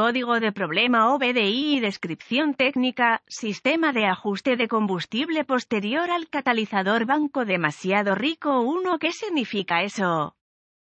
Código de problema OBDI y descripción técnica, sistema de ajuste de combustible posterior al catalizador banco demasiado rico 1. ¿Qué significa eso?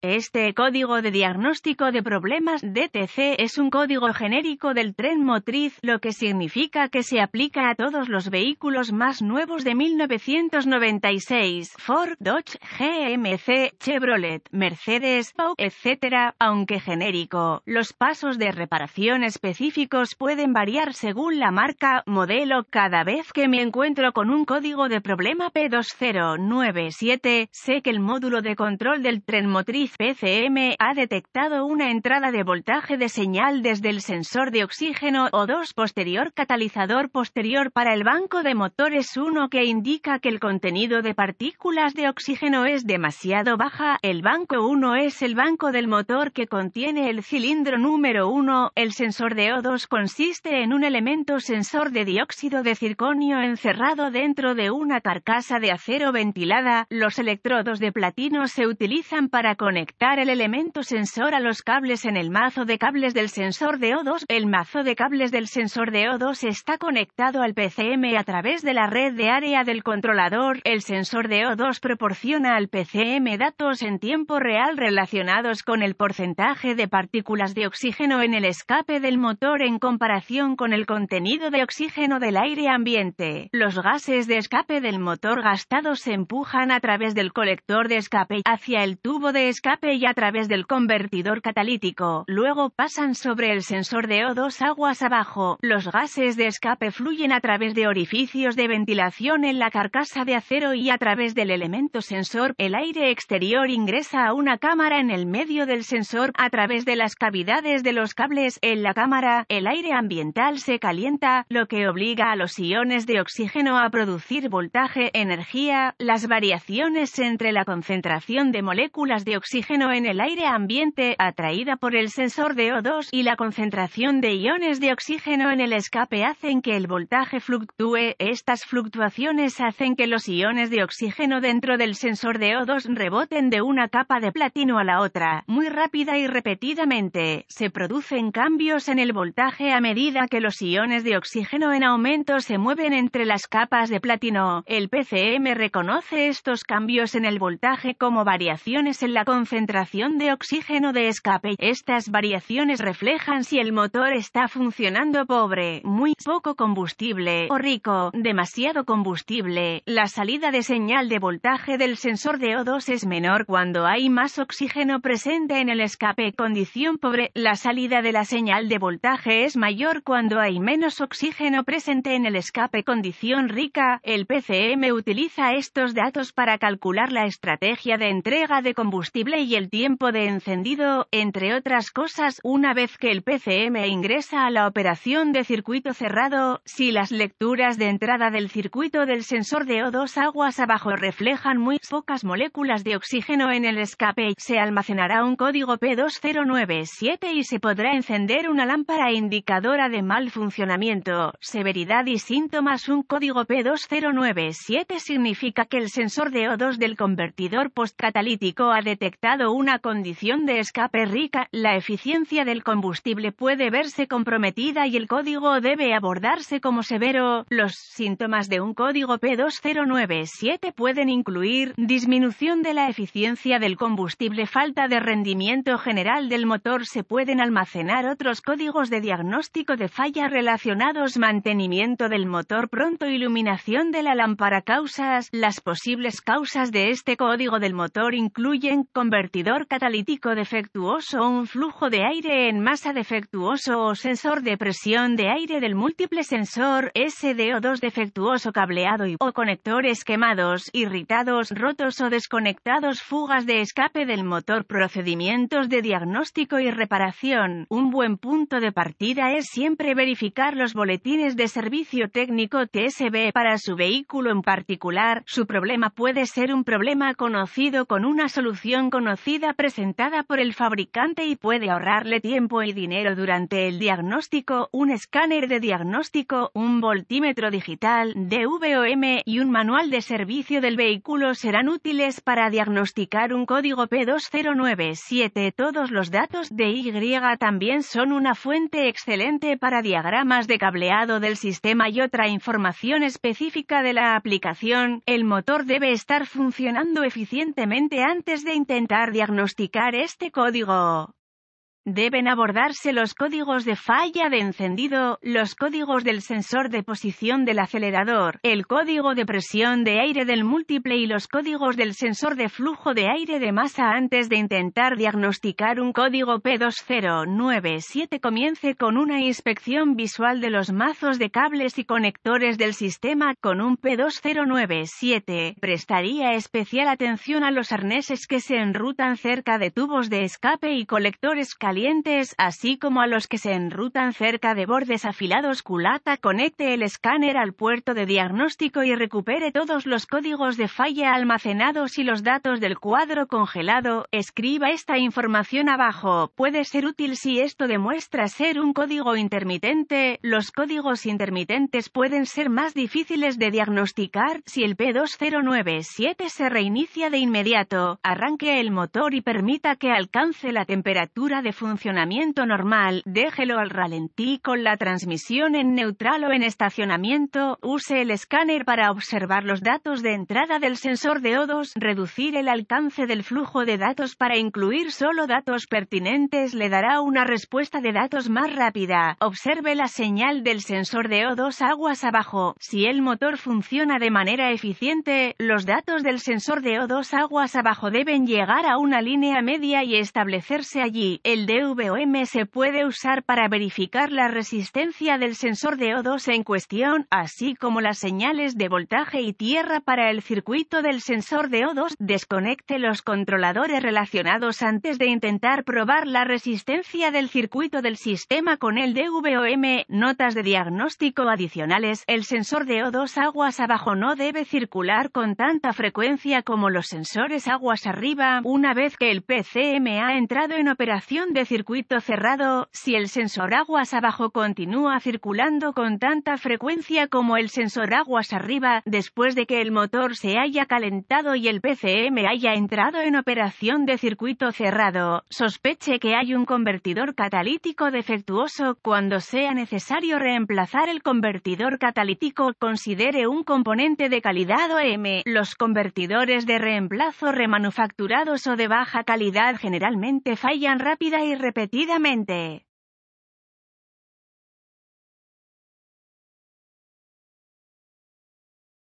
Este código de diagnóstico de problemas DTC es un código genérico del tren motriz, lo que significa que se aplica a todos los vehículos más nuevos de 1996, Ford, Dodge, GMC, Chevrolet, Mercedes, Pau, etc. Aunque genérico, los pasos de reparación específicos pueden variar según la marca, modelo. Cada vez que me encuentro con un código de problema P2097, sé que el módulo de control del tren motriz PCM ha detectado una entrada de voltaje de señal desde el sensor de oxígeno O2 posterior catalizador posterior para el banco de motores 1 que indica que el contenido de partículas de oxígeno es demasiado baja. El banco 1 es el banco del motor que contiene el cilindro número 1. El sensor de O2 consiste en un elemento sensor de dióxido de circonio encerrado dentro de una carcasa de acero ventilada. Los electrodos de platino se utilizan para conectar conectar el elemento sensor a los cables en el mazo de cables del sensor de O2. El mazo de cables del sensor de O2 está conectado al PCM a través de la red de área del controlador. El sensor de O2 proporciona al PCM datos en tiempo real relacionados con el porcentaje de partículas de oxígeno en el escape del motor en comparación con el contenido de oxígeno del aire ambiente. Los gases de escape del motor gastados se empujan a través del colector de escape hacia el tubo de escape escape y a través del convertidor catalítico, luego pasan sobre el sensor de O2 aguas abajo, los gases de escape fluyen a través de orificios de ventilación en la carcasa de acero y a través del elemento sensor, el aire exterior ingresa a una cámara en el medio del sensor, a través de las cavidades de los cables en la cámara, el aire ambiental se calienta, lo que obliga a los iones de oxígeno a producir voltaje, energía, las variaciones entre la concentración de moléculas de oxígeno en el aire ambiente, atraída por el sensor de O2 y la concentración de iones de oxígeno en el escape hacen que el voltaje fluctúe. Estas fluctuaciones hacen que los iones de oxígeno dentro del sensor de O2 reboten de una capa de platino a la otra, muy rápida y repetidamente. Se producen cambios en el voltaje a medida que los iones de oxígeno en aumento se mueven entre las capas de platino. El PCM reconoce estos cambios en el voltaje como variaciones en la concentración concentración de oxígeno de escape. Estas variaciones reflejan si el motor está funcionando pobre, muy poco combustible o rico, demasiado combustible. La salida de señal de voltaje del sensor de O2 es menor cuando hay más oxígeno presente en el escape. Condición pobre. La salida de la señal de voltaje es mayor cuando hay menos oxígeno presente en el escape. Condición rica. El PCM utiliza estos datos para calcular la estrategia de entrega de combustible y el tiempo de encendido, entre otras cosas, una vez que el PCM ingresa a la operación de circuito cerrado, si las lecturas de entrada del circuito del sensor de O2 aguas abajo reflejan muy pocas moléculas de oxígeno en el escape, se almacenará un código P2097 y se podrá encender una lámpara indicadora de mal funcionamiento, severidad y síntomas. Un código P2097 significa que el sensor de O2 del convertidor postcatalítico ha detectado Dado una condición de escape rica, la eficiencia del combustible puede verse comprometida y el código debe abordarse como severo. Los síntomas de un código P2097 pueden incluir disminución de la eficiencia del combustible, falta de rendimiento general del motor, se pueden almacenar otros códigos de diagnóstico de falla relacionados, mantenimiento del motor pronto, iluminación de la lámpara, causas, las posibles causas de este código del motor incluyen convertidor catalítico defectuoso, un flujo de aire en masa defectuoso o sensor de presión de aire del múltiple sensor SDO2 defectuoso cableado y o conectores quemados, irritados, rotos o desconectados, fugas de escape del motor, procedimientos de diagnóstico y reparación. Un buen punto de partida es siempre verificar los boletines de servicio técnico TSB para su vehículo en particular. Su problema puede ser un problema conocido con una solución con conocida presentada por el fabricante y puede ahorrarle tiempo y dinero durante el diagnóstico, un escáner de diagnóstico, un voltímetro digital, DVOM y un manual de servicio del vehículo serán útiles para diagnosticar un código P2097. Todos los datos de Y también son una fuente excelente para diagramas de cableado del sistema y otra información específica de la aplicación. El motor debe estar funcionando eficientemente antes de intentar diagnosticar este código. Deben abordarse los códigos de falla de encendido, los códigos del sensor de posición del acelerador, el código de presión de aire del múltiple y los códigos del sensor de flujo de aire de masa antes de intentar diagnosticar un código P2097 comience con una inspección visual de los mazos de cables y conectores del sistema con un P2097. Prestaría especial atención a los arneses que se enrutan cerca de tubos de escape y colectores así como a los que se enrutan cerca de bordes afilados culata, conecte el escáner al puerto de diagnóstico y recupere todos los códigos de falla almacenados y los datos del cuadro congelado, escriba esta información abajo, puede ser útil si esto demuestra ser un código intermitente, los códigos intermitentes pueden ser más difíciles de diagnosticar, si el P2097 se reinicia de inmediato, arranque el motor y permita que alcance la temperatura de funcionamiento normal, déjelo al ralentí con la transmisión en neutral o en estacionamiento, use el escáner para observar los datos de entrada del sensor de O2, reducir el alcance del flujo de datos para incluir solo datos pertinentes le dará una respuesta de datos más rápida, observe la señal del sensor de O2 aguas abajo, si el motor funciona de manera eficiente, los datos del sensor de O2 aguas abajo deben llegar a una línea media y establecerse allí, el DVOM se puede usar para verificar la resistencia del sensor de O2 en cuestión, así como las señales de voltaje y tierra para el circuito del sensor de O2. Desconecte los controladores relacionados antes de intentar probar la resistencia del circuito del sistema con el DVOM. Notas de diagnóstico adicionales. El sensor de O2 aguas abajo no debe circular con tanta frecuencia como los sensores aguas arriba. Una vez que el PCM ha entrado en operación de circuito cerrado, si el sensor aguas abajo continúa circulando con tanta frecuencia como el sensor aguas arriba, después de que el motor se haya calentado y el PCM haya entrado en operación de circuito cerrado, sospeche que hay un convertidor catalítico defectuoso. Cuando sea necesario reemplazar el convertidor catalítico, considere un componente de calidad OM. Los convertidores de reemplazo remanufacturados o de baja calidad generalmente fallan rápida y repetidamente.